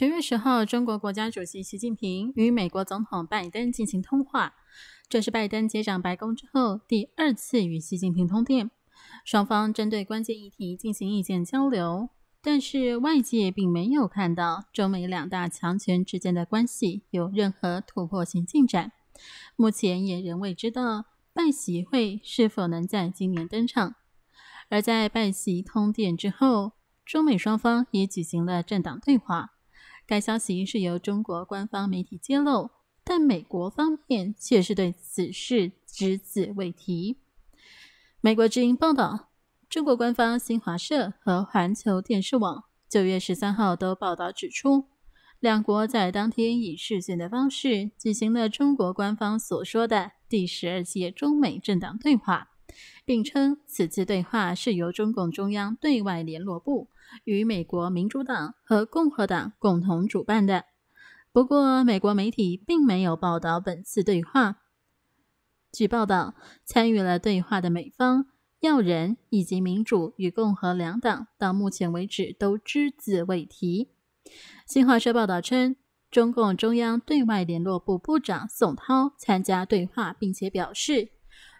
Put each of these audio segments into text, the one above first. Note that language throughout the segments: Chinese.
十月十号，中国国家主席习近平与美国总统拜登进行通话。这是拜登接掌白宫之后第二次与习近平通电，双方针对关键议题进行意见交流。但是外界并没有看到中美两大强权之间的关系有任何突破性进展。目前也仍未知道拜习会是否能在今年登场。而在拜习通电之后，中美双方也举行了政党对话。该消息是由中国官方媒体揭露，但美国方面却是对此事只字未提。美国之音报道，中国官方新华社和环球电视网九月十三号都报道指出，两国在当天以视讯的方式举行了中国官方所说的第十二届中美政党对话，并称此次对话是由中共中央对外联络部。与美国民主党和共和党共同主办的，不过美国媒体并没有报道本次对话。据报道，参与了对话的美方要人以及民主与共和两党到目前为止都只字未提。新华社报道称，中共中央对外联络部部长宋涛参加对话，并且表示，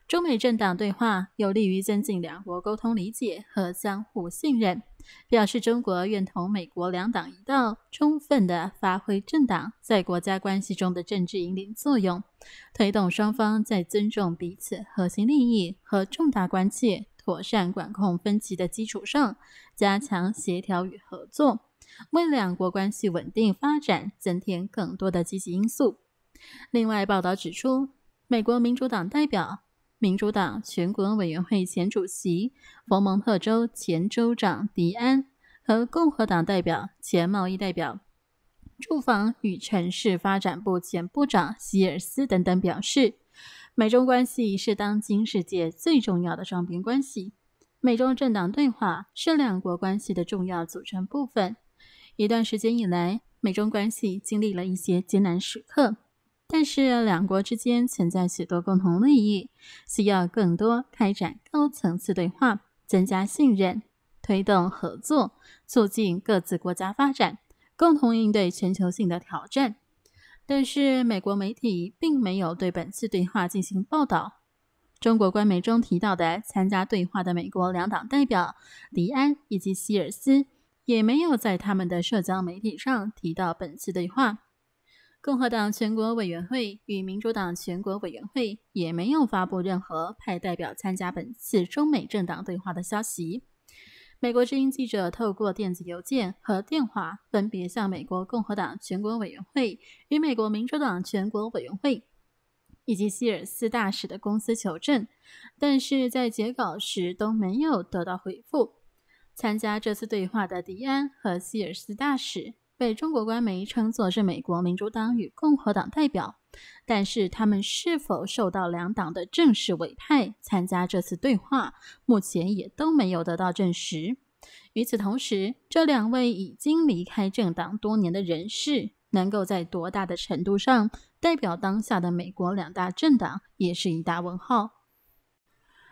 中美政党对话有利于增进两国沟通、理解和相互信任。表示中国愿同美国两党一道，充分地发挥政党在国家关系中的政治引领作用，推动双方在尊重彼此核心利益和重大关切、妥善管控分歧的基础上，加强协调与合作，为两国关系稳定发展增添更多的积极因素。另外，报道指出，美国民主党代表。民主党全国委员会前主席、佛蒙特州前州长迪安和共和党代表、前贸易代表、住房与城市发展部前部长希尔斯等等表示，美中关系是当今世界最重要的双边关系，美中政党对话是两国关系的重要组成部分。一段时间以来，美中关系经历了一些艰难时刻。但是，两国之间存在许多共同利益，需要更多开展高层次对话，增加信任，推动合作，促进各自国家发展，共同应对全球性的挑战。但是，美国媒体并没有对本次对话进行报道。中国官媒中提到的参加对话的美国两党代表黎安以及希尔斯，也没有在他们的社交媒体上提到本次对话。共和党全国委员会与民主党全国委员会也没有发布任何派代表参加本次中美政党对话的消息。美国之音记者透过电子邮件和电话分别向美国共和党全国委员会与美国民主党全国委员会以及希尔斯大使的公司求证，但是在截稿时都没有得到回复。参加这次对话的迪安和希尔斯大使。被中国官媒称作是美国民主党与共和党代表，但是他们是否受到两党的正式委派参加这次对话，目前也都没有得到证实。与此同时，这两位已经离开政党多年的人士，能够在多大的程度上代表当下的美国两大政党，也是一大问号。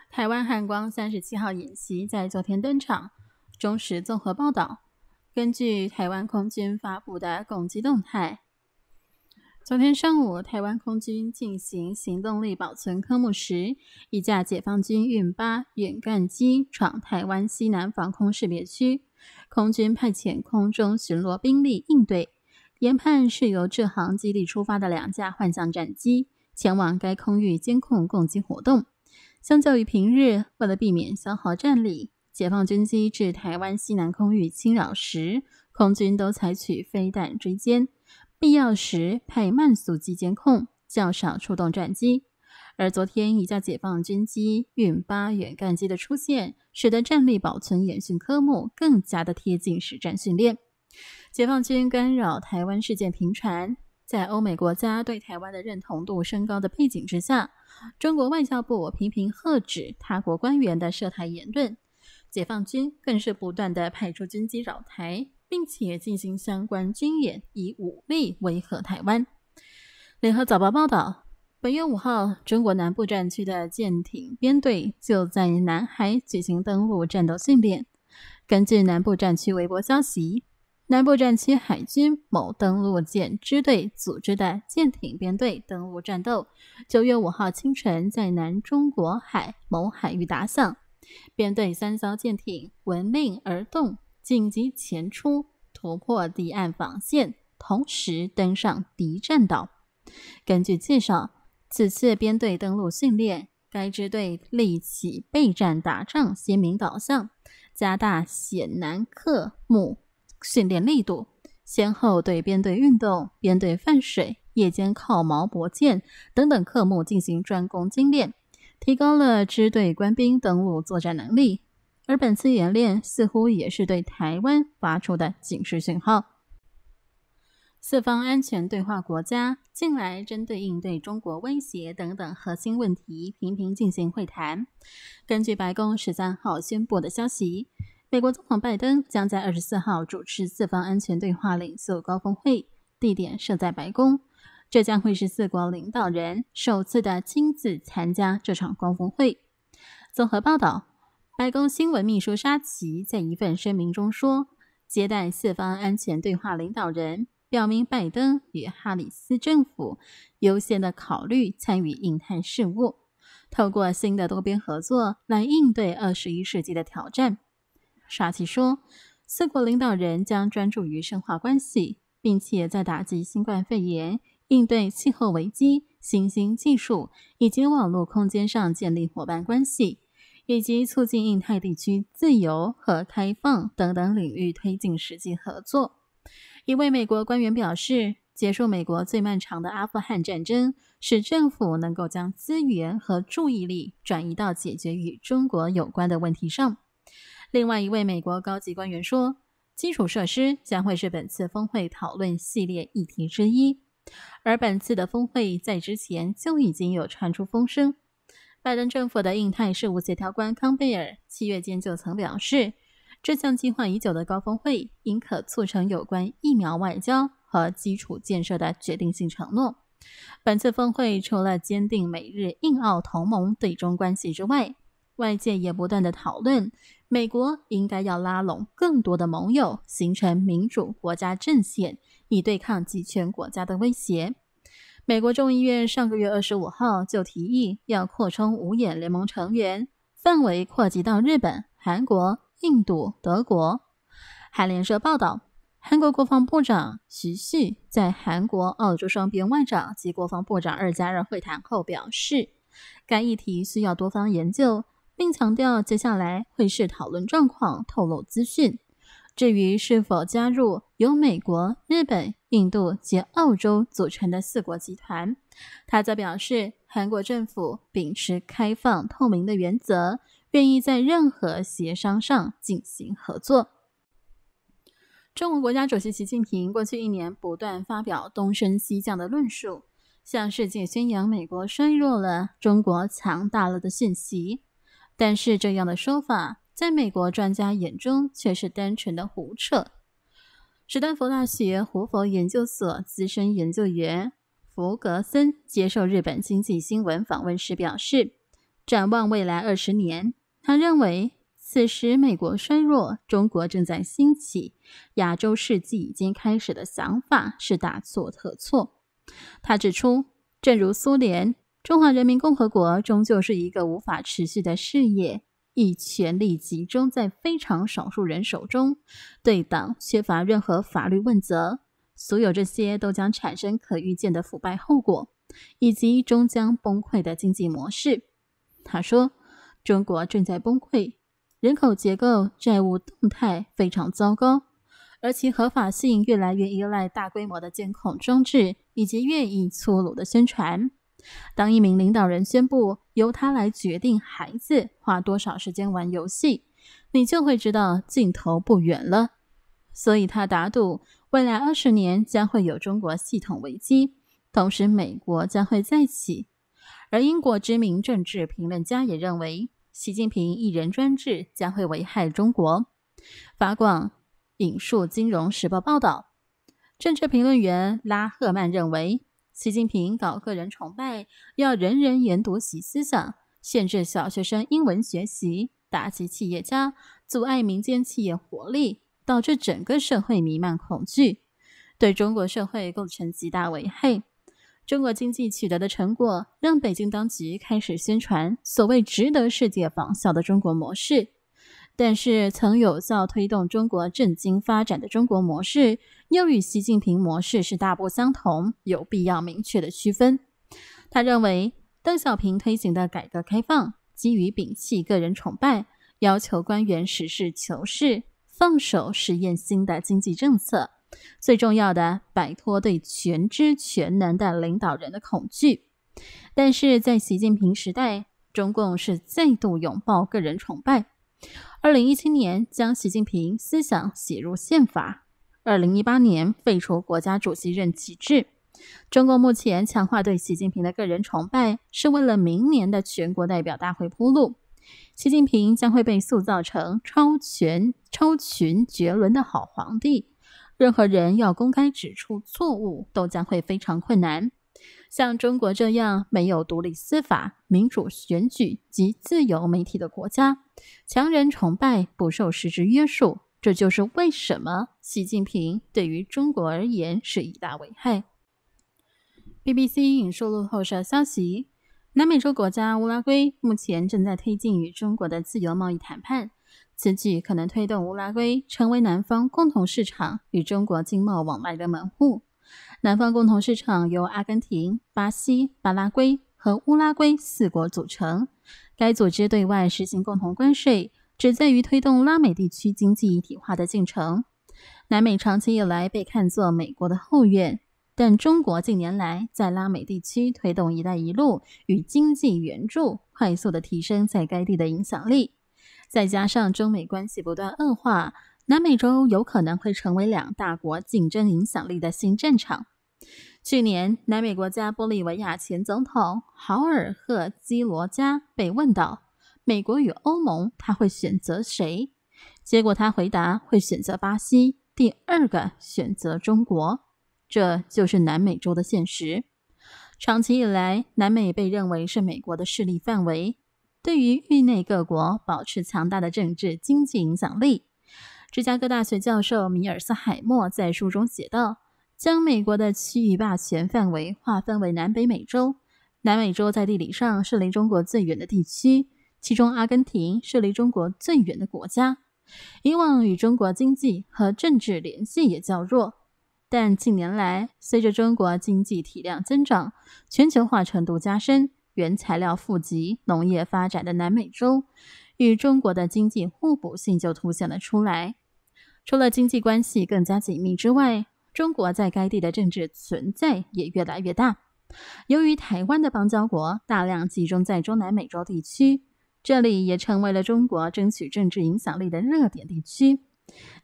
台湾汉光三十七号演习在昨天登场，中时综合报道。根据台湾空军发布的攻击动态，昨天上午，台湾空军进行行动力保存科目时，一架解放军运八远干机闯台湾西南防空识别区，空军派遣空中巡逻兵力应对。研判是由这航基地出发的两架幻象战机前往该空域监控攻击活动。相较于平日，为了避免消耗战力。解放军机至台湾西南空域侵扰时，空军都采取飞弹追歼，必要时配慢速机监控，较少出动战机。而昨天一架解放军机运八远干机的出现，使得战力保存演训科目更加的贴近实战训练。解放军干扰台湾事件频传，在欧美国家对台湾的认同度升高的背景之下，中国外交部频频喝止他国官员的涉台言论。解放军更是不断的派出军机扰台，并且进行相关军演，以武力威吓台湾。联合早报报道，本月五号，中国南部战区的舰艇编队就在南海举行登陆战斗训练。根据南部战区微博消息，南部战区海军某登陆舰支队组织的舰艇编队登陆战斗，九月五号清晨在南中国海某海域打响。编队三艘舰艇闻令而动，紧急前出，突破敌岸防线，同时登上敌战岛。根据介绍，此次编队登陆训练，该支队立起备战打仗鲜明导向，加大险难课目训练力度，先后对编队运动、编队泛水、夜间靠锚泊舰等等科目进行专攻精练。提高了支队官兵登陆作战能力，而本次演练似乎也是对台湾发出的警示讯号。四方安全对话国家近来针对应对中国威胁等等核心问题频频进行会谈。根据白宫十三号宣布的消息，美国总统拜登将在二十四号主持四方安全对话领袖高峰会，地点设在白宫。这将会是四国领导人首次的亲自参加这场高峰会。综合报道，白宫新闻秘书沙奇在一份声明中说：“接待四方安全对话领导人，表明拜登与哈里斯政府优先的考虑参与印太事务，透过新的多边合作来应对二十一世纪的挑战。”沙奇说：“四国领导人将专注于深化关系，并且在打击新冠肺炎。”应对气候危机、新兴技术以及网络空间上建立伙伴关系，以及促进印太地区自由和开放等等领域推进实际合作。一位美国官员表示：“结束美国最漫长的阿富汗战争，使政府能够将资源和注意力转移到解决与中国有关的问题上。”另外一位美国高级官员说：“基础设施将会是本次峰会讨论系列议题之一。”而本次的峰会，在之前就已经有传出风声。拜登政府的印太事务协调官康贝尔七月间就曾表示，这项计划已久的高峰会，应可促成有关疫苗外交和基础建设的决定性承诺。本次峰会除了坚定美日印澳同盟对中关系之外，外界也不断的讨论，美国应该要拉拢更多的盟友，形成民主国家阵线。以对抗极权国家的威胁。美国众议院上个月二十五号就提议要扩充五眼联盟成员范围，扩及到日本、韩国、印度、德国。韩联社报道，韩国国防部长徐旭在韩国、澳洲双边外长及国防部长二加二会谈后表示，该议题需要多方研究，并强调接下来会视讨论状况透露资讯。至于是否加入由美国、日本、印度及澳洲组成的四国集团，他则表示韩国政府秉持开放透明的原则，愿意在任何协商上进行合作。中国国家主席习近平过去一年不断发表东升西降的论述，向世界宣扬美国衰弱了、中国强大了的信息。但是这样的说法。在美国专家眼中，却是单纯的胡扯。史丹佛大学胡佛研究所资深研究员弗格森接受日本经济新闻访问时表示：“展望未来二十年，他认为此时美国衰弱，中国正在兴起，亚洲世纪已经开始的想法是大错特错。”他指出，正如苏联、中华人民共和国，终究是一个无法持续的事业。以权力集中在非常少数人手中，对党缺乏任何法律问责，所有这些都将产生可预见的腐败后果，以及终将崩溃的经济模式。他说：“中国正在崩溃，人口结构、债务动态非常糟糕，而其合法性越来越依赖大规模的监控装置以及越意粗鲁的宣传。当一名领导人宣布。”由他来决定孩子花多少时间玩游戏，你就会知道尽头不远了。所以，他打赌未来二十年将会有中国系统危机，同时美国将会再起。而英国知名政治评论家也认为，习近平一人专制将会危害中国。法广引述《金融时报》报道，政治评论员拉赫曼认为。习近平搞个人崇拜，要人人研读其思想，限制小学生英文学习，打击企业家，阻碍民间企业活力，导致整个社会弥漫恐惧，对中国社会构成极大危害。中国经济取得的成果，让北京当局开始宣传所谓值得世界仿效的中国模式。但是，曾有效推动中国震惊发展的中国模式，又与习近平模式是大不相同，有必要明确的区分。他认为，邓小平推行的改革开放基于摒弃个人崇拜，要求官员实事求是，放手实验新的经济政策，最重要的摆脱对全知全能的领导人的恐惧。但是在习近平时代，中共是再度拥抱个人崇拜。二零一七年将习近平思想写入宪法，二零一八年废除国家主席任期制。中共目前强化对习近平的个人崇拜，是为了明年的全国代表大会铺路。习近平将会被塑造成超权超群绝伦的好皇帝，任何人要公开指出错误都将会非常困难。像中国这样没有独立司法、民主选举及自由媒体的国家，强人崇拜不受实质约束，这就是为什么习近平对于中国而言是一大危害。BBC 引述路透社消息，南美洲国家乌拉圭目前正在推进与中国的自由贸易谈判，此举可能推动乌拉圭成为南方共同市场与中国经贸往来的门户。南方共同市场由阿根廷、巴西、巴拉圭和乌拉圭四国组成。该组织对外实行共同关税，旨在于推动拉美地区经济一体化的进程。南美长期以来被看作美国的后院，但中国近年来在拉美地区推动“一带一路”与经济援助，快速的提升在该地的影响力。再加上中美关系不断恶化。南美洲有可能会成为两大国竞争影响力的新战场。去年，南美国家玻利维亚前总统豪尔赫·基罗加被问到美国与欧盟，他会选择谁？结果他回答会选择巴西，第二个选择中国。这就是南美洲的现实。长期以来，南美被认为是美国的势力范围，对于域内各国保持强大的政治经济影响力。芝加哥大学教授米尔斯海默在书中写道：“将美国的区域霸权范围划分为南北美洲，南美洲在地理上是离中国最远的地区，其中阿根廷是离中国最远的国家。以往与中国经济和政治联系也较弱，但近年来随着中国经济体量增长、全球化程度加深、原材料富集、农业发展的南美洲。”与中国的经济互补性就凸显了出来。除了经济关系更加紧密之外，中国在该地的政治存在也越来越大。由于台湾的邦交国大量集中在中南美洲地区，这里也成为了中国争取政治影响力的热点地区。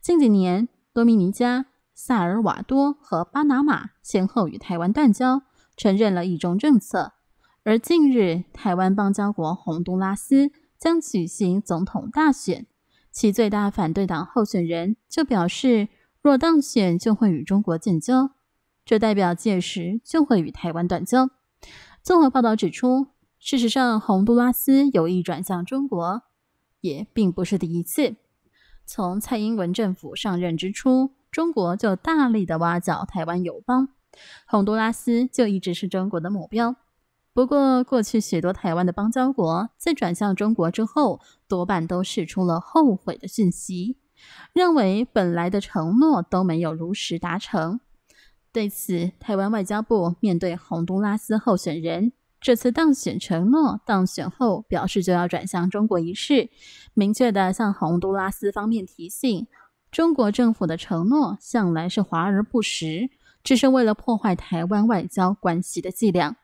近几年，多米尼加、萨尔瓦多和巴拿马先后与台湾断交，承认了“一中”政策。而近日，台湾邦交国洪都拉斯。将举行总统大选，其最大反对党候选人就表示，若当选就会与中国建交，这代表届时就会与台湾断交。综合报道指出，事实上，洪都拉斯有意转向中国，也并不是第一次。从蔡英文政府上任之初，中国就大力的挖角台湾友邦，洪都拉斯就一直是中国的目标。不过，过去许多台湾的邦交国在转向中国之后，多半都释出了后悔的讯息，认为本来的承诺都没有如实达成。对此，台湾外交部面对洪都拉斯候选人这次当选承诺，当选后表示就要转向中国一事，明确的向洪都拉斯方面提醒：中国政府的承诺向来是华而不实，只是为了破坏台湾外交关系的伎俩。